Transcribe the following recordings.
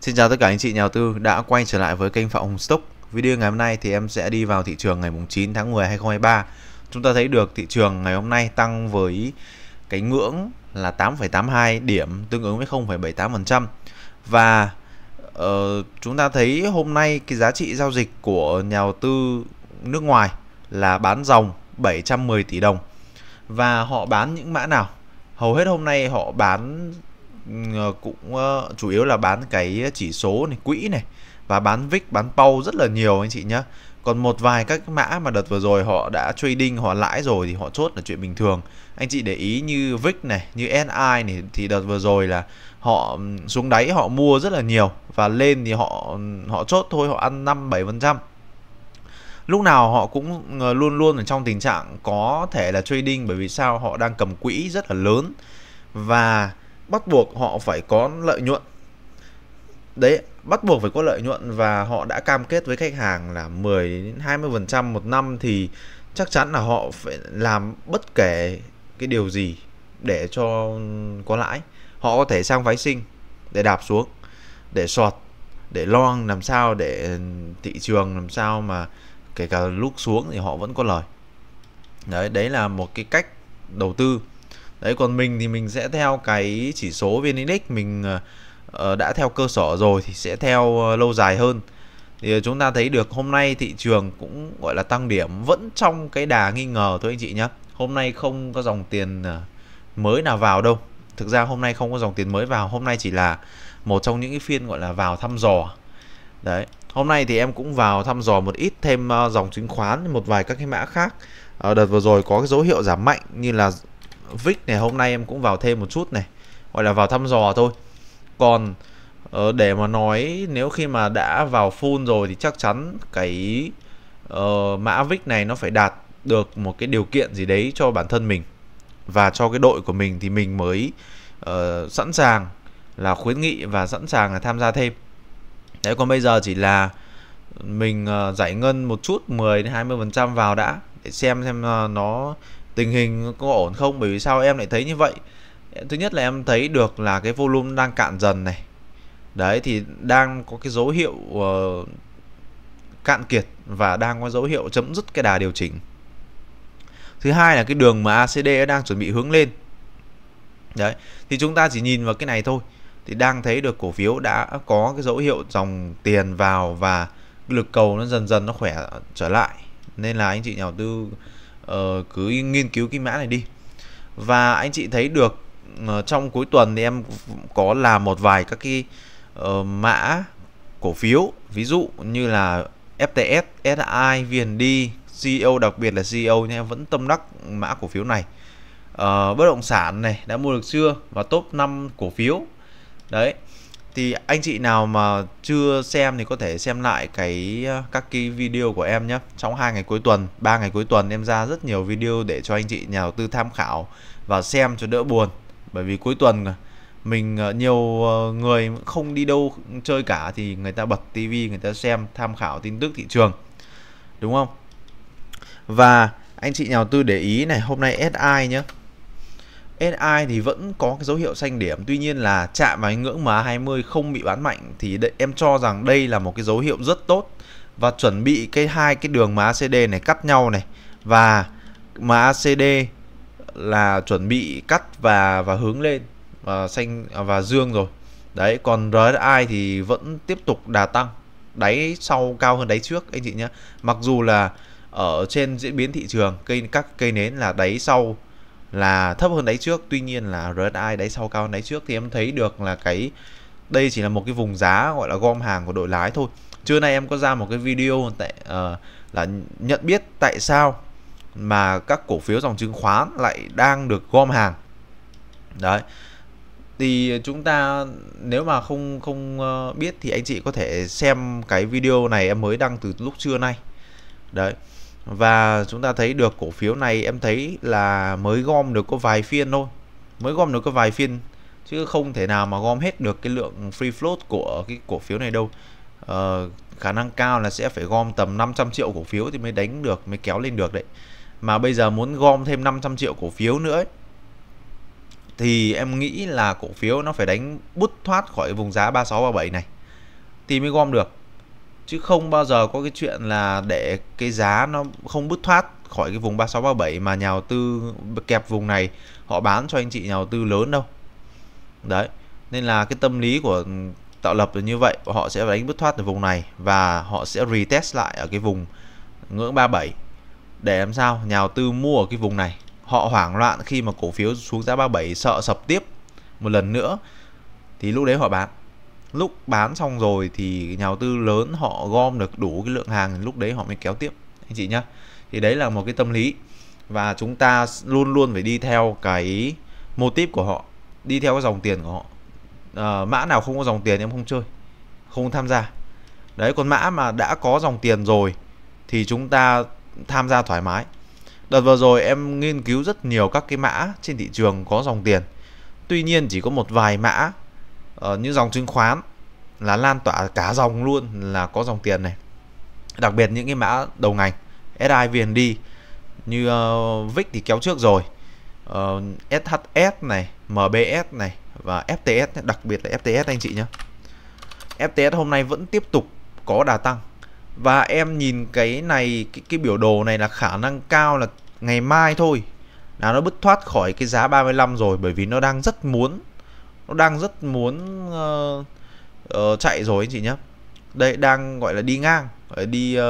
Xin chào tất cả anh chị nhà đầu tư đã quay trở lại với kênh Phạm Hùng Stock. Video ngày hôm nay thì em sẽ đi vào thị trường ngày 9 tháng 10 2023. Chúng ta thấy được thị trường ngày hôm nay tăng với cái ngưỡng là 8,82 điểm tương ứng với 0,78% và uh, chúng ta thấy hôm nay cái giá trị giao dịch của nhà đầu tư nước ngoài là bán dòng 710 tỷ đồng và họ bán những mã nào hầu hết hôm nay họ bán Ờ, cũng ờ, chủ yếu là bán cái chỉ số này quỹ này và bán vic bán pau rất là nhiều anh chị nhé còn một vài các mã mà đợt vừa rồi họ đã trading họ lãi rồi thì họ chốt là chuyện bình thường anh chị để ý như vic này như ni này thì đợt vừa rồi là họ xuống đáy họ mua rất là nhiều và lên thì họ họ chốt thôi họ ăn 5 7 phần trăm lúc nào họ cũng ờ, luôn luôn ở trong tình trạng có thể là trading bởi vì sao họ đang cầm quỹ rất là lớn và bắt buộc họ phải có lợi nhuận đấy bắt buộc phải có lợi nhuận và họ đã cam kết với khách hàng là 10 đến 20% một năm thì chắc chắn là họ phải làm bất kể cái điều gì để cho có lãi. Họ có thể sang phái sinh để đạp xuống, để sọt, để long làm sao để thị trường làm sao mà kể cả lúc xuống thì họ vẫn có lời. Đấy, đấy là một cái cách đầu tư đấy còn mình thì mình sẽ theo cái chỉ số vn index mình ờ, ờ, đã theo cơ sở rồi thì sẽ theo ờ, lâu dài hơn thì chúng ta thấy được hôm nay thị trường cũng gọi là tăng điểm vẫn trong cái đà nghi ngờ thôi anh chị nhé hôm nay không có dòng tiền mới nào vào đâu thực ra hôm nay không có dòng tiền mới vào hôm nay chỉ là một trong những cái phiên gọi là vào thăm dò đấy hôm nay thì em cũng vào thăm dò một ít thêm dòng chứng khoán một vài các cái mã khác đợt vừa rồi có cái dấu hiệu giảm mạnh như là Vic này hôm nay em cũng vào thêm một chút này Gọi là vào thăm dò thôi Còn uh, để mà nói nếu khi mà đã vào full rồi thì chắc chắn cái uh, mã Vic này nó phải đạt được một cái điều kiện gì đấy cho bản thân mình Và cho cái đội của mình thì mình mới uh, sẵn sàng là khuyến nghị và sẵn sàng là tham gia thêm Đấy còn bây giờ chỉ là mình uh, giải ngân một chút 10 đến 20% vào đã để xem xem uh, nó tình hình có ổn không bởi vì sao em lại thấy như vậy thứ nhất là em thấy được là cái volume đang cạn dần này đấy thì đang có cái dấu hiệu uh, cạn kiệt và đang có dấu hiệu chấm dứt cái đà điều chỉnh thứ hai là cái đường mà ACD đang chuẩn bị hướng lên đấy thì chúng ta chỉ nhìn vào cái này thôi thì đang thấy được cổ phiếu đã có cái dấu hiệu dòng tiền vào và lực cầu nó dần dần nó khỏe trở lại nên là anh chị nhà đầu tư Ờ, cứ nghiên cứu cái mã này đi và anh chị thấy được ờ, trong cuối tuần thì em có làm một vài các cái uh, mã cổ phiếu ví dụ như là FTS, SI, VND, CEO đặc biệt là CEO nha em vẫn tâm đắc mã cổ phiếu này uh, bất động sản này đã mua được chưa và top 5 cổ phiếu đấy thì anh chị nào mà chưa xem thì có thể xem lại cái ờ, các cái video của em nhé trong hai ngày cuối tuần ba ngày cuối tuần em ra rất nhiều video để cho anh chị nhà đầu tư tham khảo và xem cho đỡ buồn bởi vì cuối tuần mình ờ, nhiều ờ, người không đi đâu chơi cả thì người ta bật tivi người ta xem tham khảo tin tức thị trường đúng không và anh chị nhà đầu tư để ý này hôm nay SI nhé SI thì vẫn có cái dấu hiệu xanh điểm tuy nhiên là chạm vào ngưỡng MA20 không bị bán mạnh thì em cho rằng đây là một cái dấu hiệu rất tốt và chuẩn bị cái hai cái đường MACD này cắt nhau này và MACD là chuẩn bị cắt và và hướng lên và xanh à, và dương rồi đấy còn RSI thì vẫn tiếp tục đà tăng đáy sau cao hơn đáy trước anh chị nhé mặc dù là ở trên diễn biến thị trường cây các cây nến là đáy sau là thấp hơn đáy trước tuy nhiên là RSI đáy sau cao hơn đáy trước thì em thấy được là cái đây chỉ là một cái vùng giá gọi là gom hàng của đội lái thôi trưa nay em có ra một cái video tại uh, là nhận biết tại sao mà các cổ phiếu dòng chứng khoán lại đang được gom hàng đấy thì chúng ta nếu mà không không ờ, biết thì anh chị có thể xem cái video này em mới đăng từ lúc trưa nay đấy và chúng ta thấy được cổ phiếu này em thấy là mới gom được có vài phiên thôi mới gom được có vài phiên chứ không thể nào mà gom hết được cái lượng free float của cái cổ phiếu này đâu ờ, khả năng cao là sẽ phải gom tầm 500 triệu cổ phiếu thì mới đánh được mới kéo lên được đấy mà bây giờ muốn gom thêm 500 triệu cổ phiếu nữa ấy, thì em nghĩ là cổ phiếu nó phải đánh bút thoát khỏi vùng giá 3637 này thì mới gom được chứ không bao giờ có cái chuyện là để cái giá nó không bứt thoát khỏi cái vùng 3637 mà nhà đầu tư kẹp vùng này họ bán cho anh chị nhà đầu tư lớn đâu đấy nên là cái tâm lý của tạo lập là như vậy họ sẽ đánh bứt thoát ở vùng này và họ sẽ retest lại ở cái vùng ngưỡng 37 để làm sao nhà đầu tư mua ở cái vùng này họ hoảng loạn khi mà cổ phiếu xuống giá 37 sợ sập tiếp một lần nữa thì lúc đấy họ bán lúc bán xong rồi thì nhà đầu tư lớn họ gom được đủ cái lượng hàng lúc đấy họ mới kéo tiếp anh chị nhá thì đấy là một cái tâm lý và chúng ta luôn luôn phải đi theo cái mô típ của họ đi theo cái dòng tiền của họ à, mã nào không có dòng tiền em không chơi không tham gia đấy còn mã mà đã có dòng tiền rồi thì chúng ta tham gia thoải mái đợt vừa rồi em nghiên cứu rất nhiều các cái mã trên thị trường có dòng tiền tuy nhiên chỉ có một vài mã Ờ, những dòng chứng khoán là lan tỏa cả dòng luôn là có dòng tiền này đặc biệt những cái mã đầu ngành SIVND như uh, ờ, VIX thì kéo trước rồi uh, ờ, SHS này MBS này và FTS đặc biệt là FTS anh chị nhé FTS hôm nay vẫn tiếp tục có đà tăng và em nhìn cái này cái, cái biểu đồ này là khả năng cao là ngày mai thôi là nó bứt thoát khỏi cái giá 35 rồi bởi vì nó đang rất muốn nó đang rất muốn uh, uh, chạy rồi anh chị nhé đây đang gọi là đi ngang đi uh,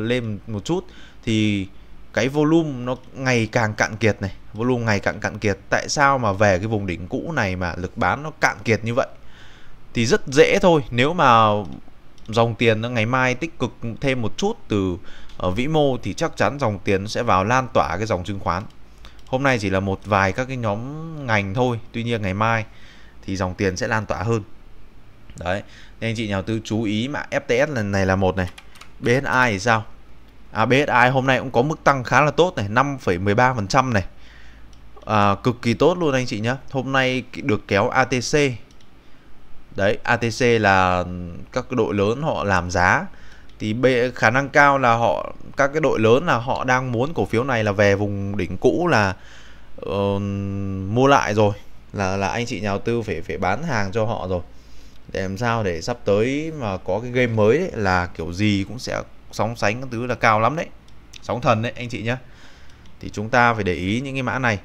lên một chút thì cái volume nó ngày càng cạn kiệt này volume ngày càng cạn kiệt tại sao mà về cái vùng đỉnh cũ này mà lực bán nó cạn kiệt như vậy thì rất dễ thôi nếu mà dòng tiền nó ngày mai tích cực thêm một chút từ ở vĩ mô thì chắc chắn dòng tiền sẽ vào lan tỏa cái dòng chứng khoán hôm nay chỉ là một vài các cái nhóm ngành thôi tuy nhiên ngày mai thì dòng tiền sẽ lan tỏa hơn đấy nên anh chị nhà đầu tư chú ý mà FTS lần này là một này BSI thì sao à, BSI hôm nay cũng có mức tăng khá là tốt này 5,13% này à, cực kỳ tốt luôn anh chị nhé hôm nay được kéo ATC đấy ATC là các đội lớn họ làm giá thì B, khả năng cao là họ các cái đội lớn là họ đang muốn cổ phiếu này là về vùng đỉnh cũ là uh, mua lại rồi là là anh chị nhà đầu tư phải phải bán hàng cho họ rồi để làm sao để sắp tới mà có cái game mới đấy là kiểu gì cũng sẽ sóng sánh các thứ là cao lắm đấy sóng thần đấy anh chị nhé thì chúng ta phải để ý những cái mã này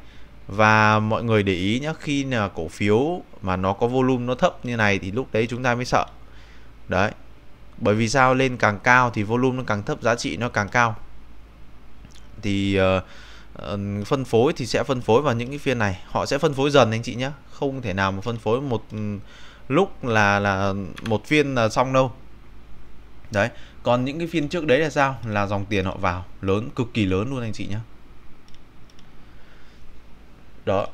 và mọi người để ý nhé khi là cổ phiếu mà nó có volume nó thấp như này thì lúc đấy chúng ta mới sợ đấy bởi vì sao lên càng cao thì volume nó càng thấp giá trị nó càng cao thì uh, phân phối thì sẽ phân phối vào những cái phiên này họ sẽ phân phối dần anh chị nhé không thể nào mà phân phối một lúc là là một phiên là xong đâu đấy còn những cái phiên trước đấy là sao là dòng tiền họ vào lớn cực kỳ lớn luôn anh chị nhé đó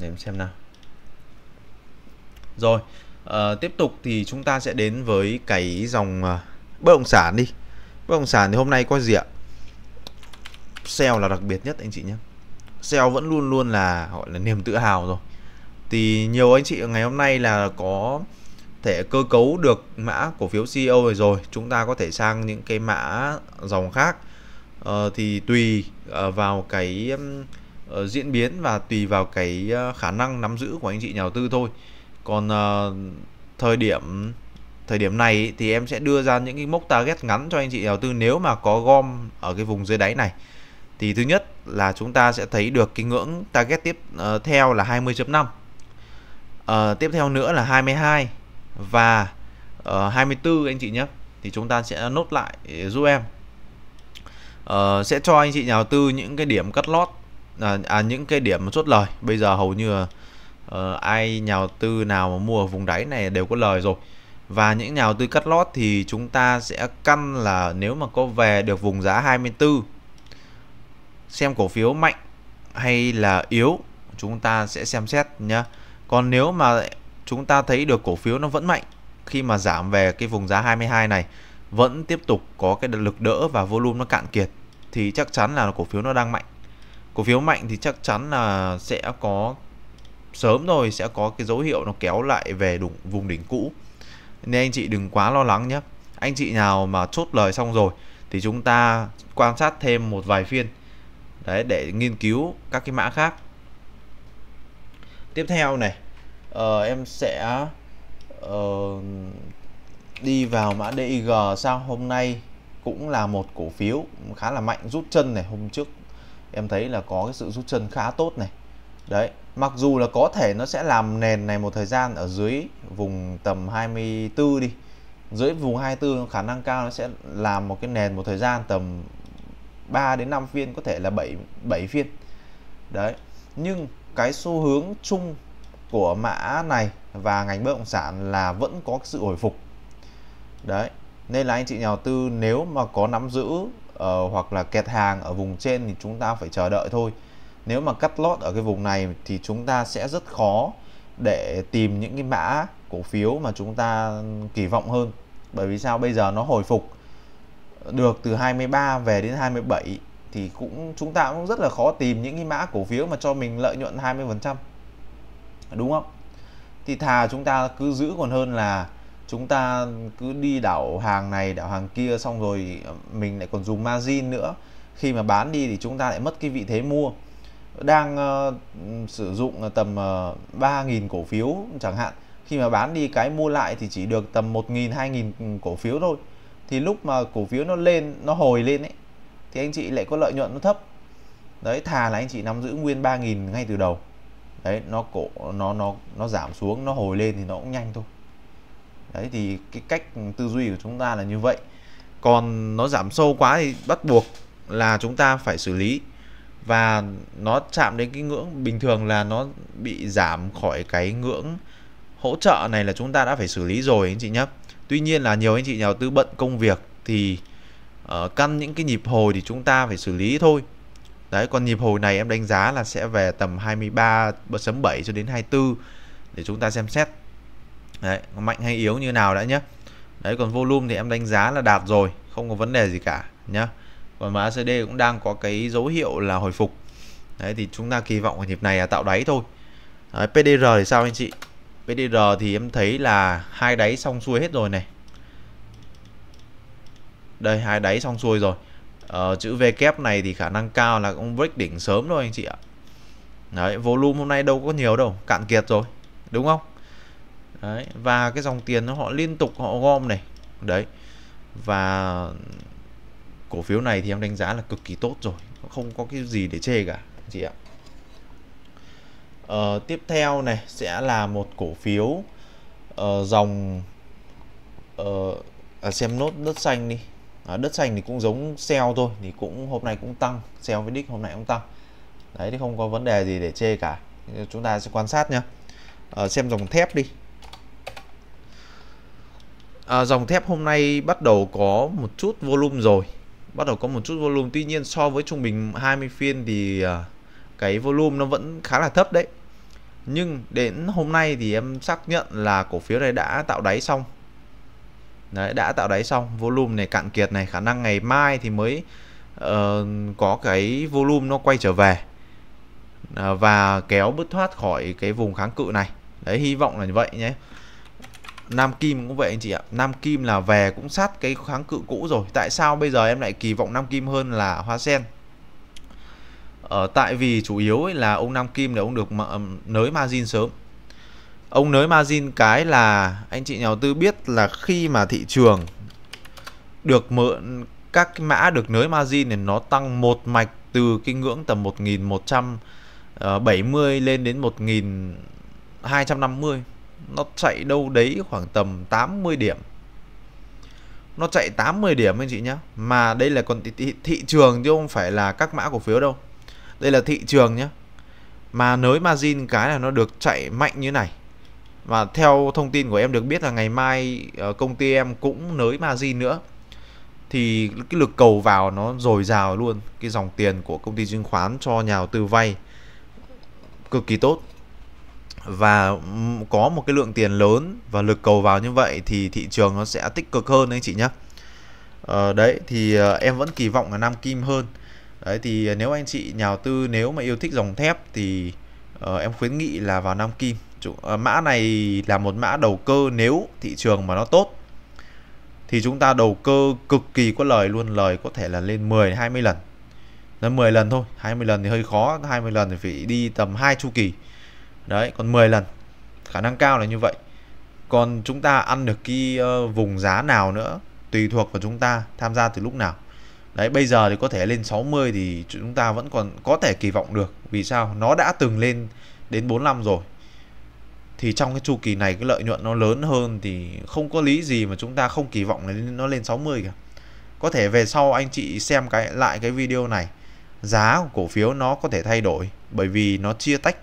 để em xem nào rồi à, tiếp tục thì chúng ta sẽ đến với cái dòng ờ, bất động sản đi bất động sản thì hôm nay có gì ạ sale là đặc biệt nhất anh chị nhé sale vẫn luôn luôn là gọi là niềm tự hào rồi thì nhiều anh chị ngày hôm nay là có thể cơ cấu được mã cổ phiếu CEO rồi rồi chúng ta có thể sang những cái mã dòng khác ờ, thì tùy ờ, vào cái ờ, diễn biến và tùy vào cái ờ, khả năng nắm giữ của anh chị nhà đầu tư thôi còn thời điểm thời điểm này thì em sẽ đưa ra những cái mốc target ngắn cho anh chị đầu tư nếu mà có gom ở cái vùng dưới đáy này thì thứ nhất là chúng ta sẽ thấy được cái ngưỡng target tiếp ờ, theo là 20.5 uh, ờ, tiếp theo nữa là 22 và uh, ờ, 24 anh chị nhé thì chúng ta sẽ nốt lại giúp em uh, sẽ cho anh chị nhà đầu tư những cái điểm cắt lót à, à những cái điểm chốt lời bây giờ hầu như uh, ai nhà đầu tư nào mà mua ở vùng đáy này đều có lời rồi và những nhà đầu tư cắt lót thì chúng ta sẽ căn là nếu mà có về được vùng giá 24 xem cổ phiếu mạnh hay là yếu chúng ta sẽ xem xét nhé còn nếu mà chúng ta thấy được cổ phiếu nó vẫn mạnh khi mà giảm về cái vùng giá 22 này vẫn tiếp tục có cái lực đỡ và volume nó cạn kiệt thì chắc chắn là cổ phiếu nó đang mạnh cổ phiếu mạnh thì chắc chắn là sẽ có sớm rồi sẽ có cái dấu hiệu nó kéo lại về đúng vùng đỉnh cũ nên anh chị đừng quá lo lắng nhé anh chị nào mà chốt lời xong rồi thì chúng ta quan sát thêm một vài phiên đấy để nghiên cứu các cái mã khác tiếp theo này uh, em sẽ uh, đi vào mã DIG sao hôm nay cũng là một cổ phiếu khá là mạnh rút chân này hôm trước em thấy là có cái sự rút chân khá tốt này đấy mặc dù là có thể nó sẽ làm nền này một thời gian ở dưới vùng tầm 24 đi dưới vùng 24 khả năng cao nó sẽ làm một cái nền một thời gian tầm 3 đến 5 phiên có thể là 7 7 phiên đấy nhưng cái xu hướng chung của mã này và ngành bất động sản là vẫn có sự hồi phục đấy nên là anh chị nhà đầu tư nếu mà có nắm giữ uh, hoặc là kẹt hàng ở vùng trên thì chúng ta phải chờ đợi thôi nếu mà cắt lót ở cái vùng này thì chúng ta sẽ rất khó để tìm những cái mã cổ phiếu mà chúng ta kỳ vọng hơn bởi vì sao bây giờ nó hồi phục được từ 23 về đến 27 thì cũng chúng ta cũng rất là khó tìm những cái mã cổ phiếu mà cho mình lợi nhuận 20% đúng không thì thà chúng ta cứ giữ còn hơn là chúng ta cứ đi đảo hàng này đảo hàng kia xong rồi ờ, mình lại còn dùng margin nữa khi mà bán đi thì chúng ta lại mất cái vị thế mua đang uh, sử dụng ờ, tầm uh, 3.000 cổ phiếu chẳng hạn khi mà bán đi cái mua lại thì chỉ được tầm 1.000 2.000 cổ phiếu thôi thì lúc mà cổ phiếu nó lên nó hồi lên ấy thì anh chị lại có lợi nhuận nó thấp đấy thà là anh chị nắm giữ nguyên 3.000 ngay từ đầu đấy nó cổ nó nó nó giảm xuống nó hồi lên thì nó cũng nhanh thôi đấy thì cái cách tư duy của chúng ta là như vậy còn nó giảm sâu quá thì bắt buộc là chúng ta phải xử lý và nó chạm đến cái ngưỡng bình thường là nó bị giảm khỏi cái ngưỡng hỗ trợ này là chúng ta đã phải xử lý rồi anh chị nhé tuy nhiên là nhiều anh chị nhà đầu tư bận công việc thì uh, căn những cái nhịp hồi thì chúng ta phải xử lý thôi đấy còn nhịp hồi này em đánh giá là sẽ về tầm 23.7 cho đến 24 để chúng ta xem xét đấy, mạnh hay yếu như nào đã nhé đấy còn volume thì em đánh giá là đạt rồi không có vấn đề gì cả nhá còn mà ACD cũng đang có cái dấu hiệu là hồi phục đấy thì chúng ta kỳ vọng ở nhịp này là tạo đáy thôi đấy, PDR thì sao anh chị PDR thì em thấy là hai đáy xong xuôi hết rồi này đây hai đáy xong xuôi rồi ờ, chữ V kép này thì khả năng cao là cũng break đỉnh sớm thôi anh chị ạ đấy volume hôm nay đâu có nhiều đâu cạn kiệt rồi đúng không đấy và cái dòng tiền nó họ liên tục họ gom này đấy và cổ phiếu này thì em đánh giá là cực kỳ tốt rồi không có cái gì để chê cả chị ạ uh, tiếp theo này sẽ là một cổ phiếu uh, dòng uh, à, xem nốt đất xanh đi à, đất xanh thì cũng giống sell thôi thì cũng hôm nay cũng tăng sell với đích hôm nay cũng tăng đấy thì không có vấn đề gì để chê cả chúng ta sẽ quan sát nhé à, xem dòng thép đi à, dòng thép hôm nay bắt đầu có một chút volume rồi bắt đầu có một chút volume tuy nhiên so với trung bình 20 phiên thì à, cái volume nó vẫn khá là thấp đấy nhưng đến hôm nay thì em xác nhận là cổ phiếu này đã tạo đáy xong Đấy, đã tạo đáy xong volume này cạn kiệt này khả năng ngày mai thì mới uh, có cái volume nó quay trở về uh, và kéo bứt thoát khỏi cái vùng kháng cự này đấy hy vọng là như vậy nhé Nam Kim cũng vậy anh chị ạ Nam Kim là về cũng sát cái kháng cự cũ rồi Tại sao bây giờ em lại kỳ vọng Nam Kim hơn là Hoa Sen ở ờ, tại vì chủ yếu ấy là ông Nam Kim là ông được mở nới margin sớm. Ông nới margin cái là anh chị nhà đầu tư biết là khi mà thị trường được mượn các cái mã được nới margin thì nó tăng một mạch từ cái ngưỡng tầm 1170 lên đến 1250. Nó chạy đâu đấy khoảng tầm 80 điểm. Nó chạy 80 điểm anh chị nhé Mà đây là còn thị, thị, thị trường chứ không phải là các mã cổ phiếu đâu đây là thị trường nhé mà nới margin cái là nó được chạy mạnh như này và theo thông tin của em được biết là ngày mai ờ, công ty em cũng nới margin nữa thì cái lực cầu vào nó dồi dào luôn cái dòng tiền của công ty chứng khoán cho nhà đầu tư vay cực kỳ tốt và có một cái lượng tiền lớn và lực cầu vào như vậy thì thị trường nó sẽ tích cực hơn anh chị nhé ờ, đấy thì ờ, em vẫn kỳ vọng là Nam Kim hơn đấy thì nếu anh chị nhà đầu tư nếu mà yêu thích dòng thép thì uh, em khuyến nghị là vào Nam Kim Chủ, uh, mã này là một mã đầu cơ nếu thị trường mà nó tốt thì chúng ta đầu cơ cực kỳ có lời luôn lời có thể là lên 10 20 lần nó 10 lần thôi 20 lần thì hơi khó 20 lần thì phải đi tầm hai chu kỳ đấy còn 10 lần khả năng cao là như vậy còn chúng ta ăn được cái uh, vùng giá nào nữa tùy thuộc vào chúng ta tham gia từ lúc nào Đấy, bây giờ thì có thể lên 60 thì chúng ta vẫn còn có thể kỳ vọng được. Vì sao? Nó đã từng lên đến 45 rồi. Thì trong cái chu kỳ này cái lợi nhuận nó lớn hơn thì không có lý gì mà chúng ta không kỳ vọng đến nó lên 60 cả. Có thể về sau anh chị xem cái lại cái video này, giá của cổ phiếu nó có thể thay đổi bởi vì nó chia tách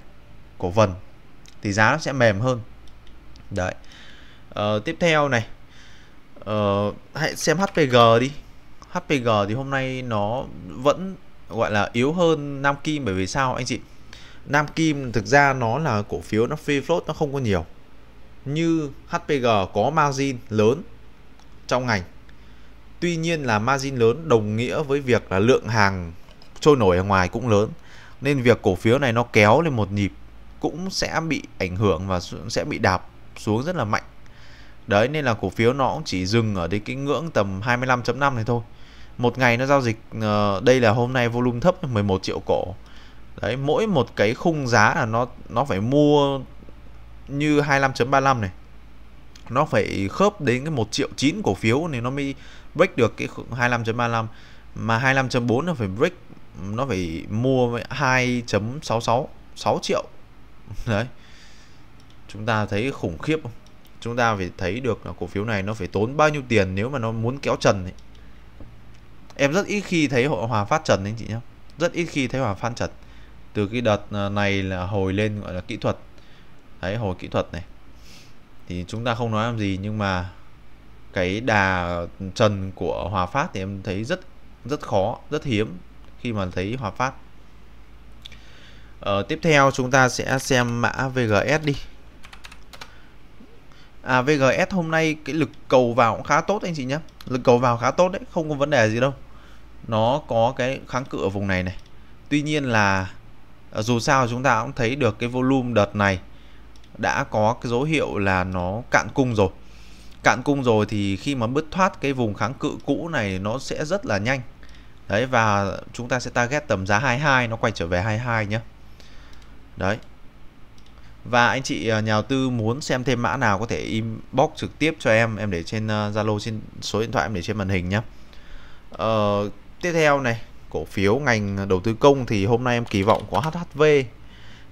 cổ phần thì giá nó sẽ mềm hơn. Đấy. Ờ, tiếp theo này, ờ, hãy xem HPG đi HPG thì hôm nay nó vẫn gọi là yếu hơn Nam Kim bởi vì sao anh chị? Nam Kim thực ra nó là cổ phiếu nó free float nó không có nhiều. Như HPG có margin lớn trong ngành. Tuy nhiên là margin lớn đồng nghĩa với việc là lượng hàng trôi nổi ở ngoài cũng lớn. Nên việc cổ phiếu này nó kéo lên một nhịp cũng sẽ bị ảnh hưởng và sẽ bị đạp xuống rất là mạnh. Đấy nên là cổ phiếu nó cũng chỉ dừng ở đến cái ngưỡng tầm 25.5 này thôi một ngày nó giao dịch ờ, đây là hôm nay volume thấp 11 triệu cổ đấy mỗi một cái khung giá là nó nó phải mua như 25.35 này nó phải khớp đến cái 1 triệu 9 cổ phiếu này nó mới break được cái 25.35 mà 25.4 nó phải break nó phải mua 2.66 6 triệu đấy chúng ta thấy khủng khiếp không chúng ta phải thấy được là cổ phiếu này nó phải tốn bao nhiêu tiền nếu mà nó muốn kéo trần ấy em rất ít khi thấy hội hòa phát trần anh chị nhé rất ít khi thấy hòa phát trần từ cái đợt ờ, này là hồi lên gọi là kỹ thuật đấy hồi kỹ thuật này thì chúng ta không nói làm gì nhưng mà cái đà trần của hòa phát thì em thấy rất rất khó rất hiếm khi mà thấy hòa phát ờ, tiếp theo chúng ta sẽ xem mã VGS đi À VGS hôm nay cái lực cầu vào cũng khá tốt anh chị nhé Lực cầu vào khá tốt đấy Không có vấn đề gì đâu nó có cái kháng cự ở vùng này này tuy nhiên là à, dù sao chúng ta cũng thấy được cái volume đợt này đã có cái dấu hiệu là nó cạn cung rồi cạn cung rồi thì khi mà bứt thoát cái vùng kháng cự cũ này nó sẽ rất là nhanh đấy và chúng ta sẽ target tầm giá 22 nó quay trở về 22 nhé đấy và anh chị à, nhà đầu tư muốn xem thêm mã nào có thể inbox trực tiếp cho em em để trên à, Zalo trên số điện thoại em để trên màn hình nhé ờ, tiếp theo này cổ phiếu ngành đầu tư công thì hôm nay em kỳ vọng có HHV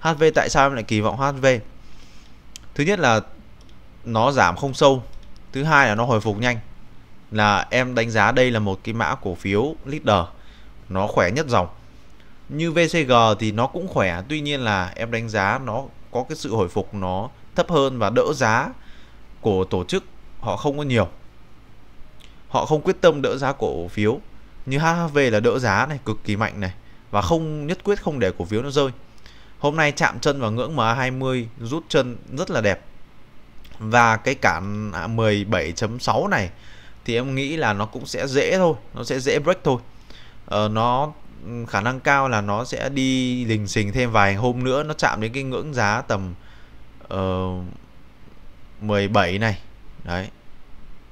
HV tại sao em lại kỳ vọng HV thứ nhất là nó giảm không sâu thứ hai là nó hồi phục nhanh là em đánh giá đây là một cái mã cổ phiếu leader nó khỏe nhất dòng như VCG thì nó cũng khỏe tuy nhiên là em đánh giá nó có cái sự hồi phục nó thấp hơn và đỡ giá của tổ chức họ không có nhiều họ không quyết tâm đỡ giá cổ phiếu như HHV là đỡ giá này cực kỳ mạnh này và không nhất quyết không để cổ phiếu nó rơi hôm nay chạm chân vào ngưỡng MA20 rút chân rất là đẹp và cái cản 17.6 này thì em nghĩ là nó cũng sẽ dễ thôi nó sẽ dễ break thôi ờ, nó ừ, khả năng cao là nó sẽ đi lình xình thêm vài hôm nữa nó chạm đến cái ngưỡng giá tầm uh, ờ, 17 này đấy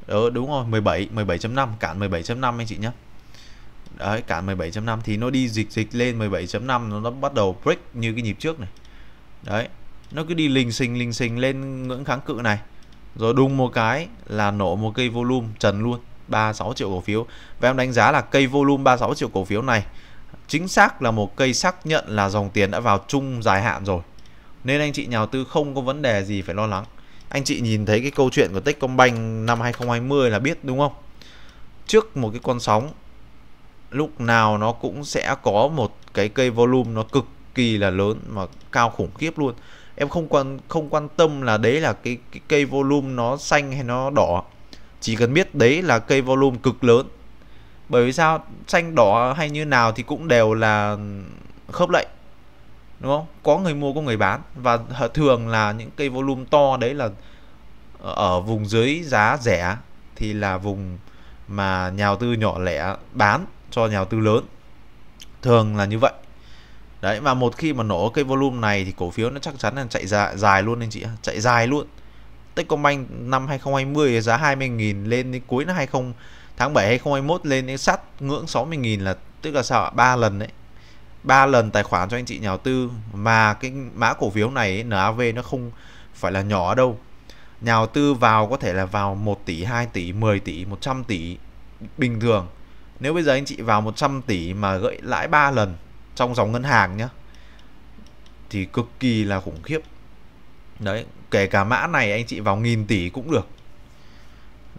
Đó, ờ, đúng rồi 17 17.5 cản 17.5 anh chị nhé đấy cản 17.5 thì nó đi dịch dịch lên 17.5 nó bắt đầu break như cái nhịp trước này đấy nó cứ đi lình xình lình xình lên ngưỡng kháng cự này rồi đùng một cái là nổ một cây volume trần luôn 36 triệu cổ phiếu và em đánh giá là cây volume 36 triệu cổ phiếu này chính xác là một cây xác nhận là dòng tiền đã vào chung dài hạn rồi nên anh chị nhà đầu tư không có vấn đề gì phải lo lắng anh chị nhìn thấy cái câu chuyện của Techcombank năm 2020 là biết đúng không trước một cái con sóng lúc nào nó cũng sẽ có một cái cây volume nó cực kỳ là lớn mà cao khủng khiếp luôn em không quan không quan tâm là đấy là cái, cái cây volume nó xanh hay nó đỏ chỉ cần biết đấy là cây volume cực lớn bởi vì sao xanh đỏ hay như nào thì cũng đều là khớp lệnh đúng không có người mua có người bán và thường là những cây volume to đấy là ở vùng dưới giá rẻ thì là vùng mà nhà đầu tư nhỏ lẻ bán cho nhà đầu tư lớn thường là như vậy đấy và một khi mà nổ cái volume này thì cổ phiếu nó chắc chắn là chạy dài, dài luôn anh chị chạy dài luôn Techcombank năm 2020 giá 20.000 lên đến cuối năm 20 tháng 7 2021 lên đến sát ngưỡng 60.000 là tức là sao ạ? 3 lần đấy. 3 lần tài khoản cho anh chị nhà đầu tư mà cái mã cổ phiếu này ấy, NAV nó không phải là nhỏ đâu. Nhà đầu tư vào có thể là vào 1 tỷ, 2 tỷ, 10 tỷ, 100 tỷ bình thường nếu bây giờ anh chị vào 100 tỷ mà gợi lãi 3 lần trong dòng ngân hàng nhá thì cực kỳ là khủng khiếp đấy kể cả mã này anh chị vào nghìn tỷ cũng được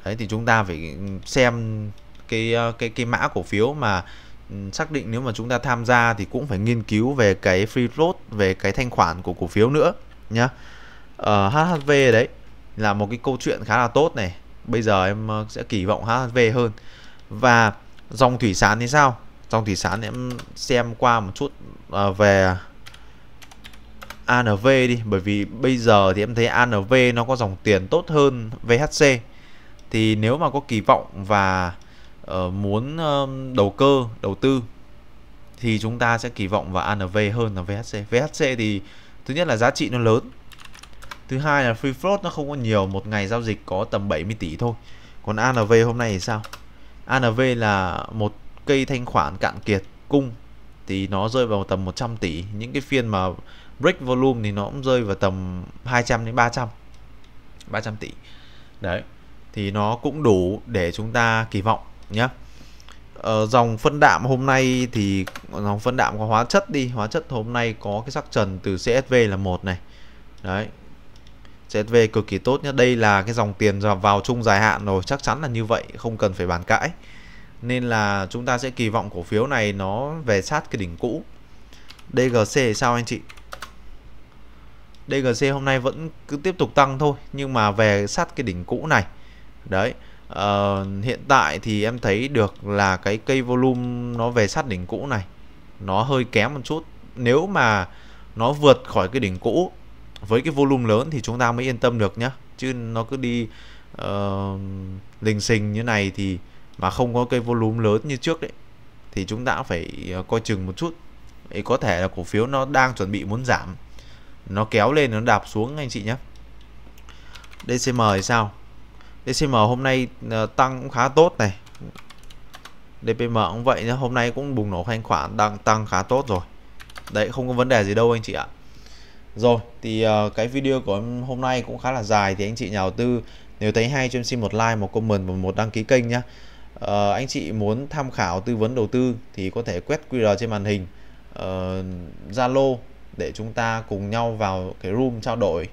đấy thì chúng ta phải xem cái ờ, cái cái mã cổ phiếu mà ừ, xác định nếu mà chúng ta tham gia thì cũng phải nghiên cứu về cái free float về cái thanh khoản của cổ phiếu nữa nhá ở ờ, HHV đấy là một cái câu chuyện khá là tốt này bây giờ em ờ, sẽ kỳ vọng HHV hơn và dòng thủy sản thì sao dòng thủy sản em xem qua một chút ờ, về ANV đi bởi vì bây giờ thì em thấy ANV nó có dòng tiền tốt hơn VHC thì nếu mà có kỳ vọng và uh, muốn uh, đầu cơ đầu tư thì chúng ta sẽ kỳ vọng vào ANV hơn là VHC VHC thì thứ nhất là giá trị nó lớn thứ hai là free float nó không có nhiều một ngày giao dịch có tầm 70 tỷ thôi còn ANV hôm nay thì sao ANV là một cây thanh khoản cạn kiệt cung thì nó rơi vào tầm 100 tỷ những cái phiên mà break volume thì nó cũng rơi vào tầm 200 đến 300 300 tỷ đấy thì nó cũng đủ để chúng ta kỳ vọng nhé ờ, dòng phân đạm hôm nay thì dòng phân đạm có hóa chất đi hóa chất hôm nay có cái sắc trần từ CSV là một này đấy CSV cực kỳ tốt nhé đây là cái dòng tiền vào chung dài hạn rồi chắc chắn là như vậy không cần phải bàn cãi nên là chúng ta sẽ kỳ vọng cổ phiếu này nó về sát cái đỉnh cũ DGC sao anh chị DGC hôm nay vẫn cứ tiếp tục tăng thôi nhưng mà về sát cái đỉnh cũ này đấy uh, hiện tại thì em thấy được là cái cây volume nó về sát đỉnh cũ này nó hơi kém một chút nếu mà nó vượt khỏi cái đỉnh cũ với cái volume lớn thì chúng ta mới yên tâm được nhé chứ nó cứ đi uh, lình xình như này thì mà không có cái volume lớn như trước đấy thì chúng ta phải ờ, coi chừng một chút ấy có thể là cổ phiếu nó đang chuẩn bị muốn giảm nó kéo lên nó đạp xuống anh chị nhé DCM thì sao DCM hôm nay ờ, tăng cũng khá tốt này DPM cũng vậy nhé hôm nay cũng bùng nổ thanh khoản đang tăng khá tốt rồi đấy không có vấn đề gì đâu anh chị ạ rồi, thì uh, cái video của hôm nay cũng khá là dài thì anh chị nhà đầu tư nếu thấy hay cho em xin một like, một comment và một đăng ký kênh nhé. Uh, ờ, anh chị muốn tham khảo tư vấn đầu tư thì có thể quét QR trên màn hình ờ, Zalo uh, để chúng ta cùng nhau vào cái room trao đổi.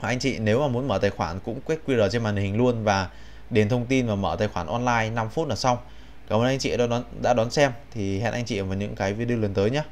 anh chị nếu mà muốn mở tài khoản cũng quét QR trên màn hình luôn và điền thông tin và mở tài khoản online 5 phút là xong. Cảm ơn anh chị đã đón, đã đón xem thì hẹn anh chị vào những cái video lần tới nhé.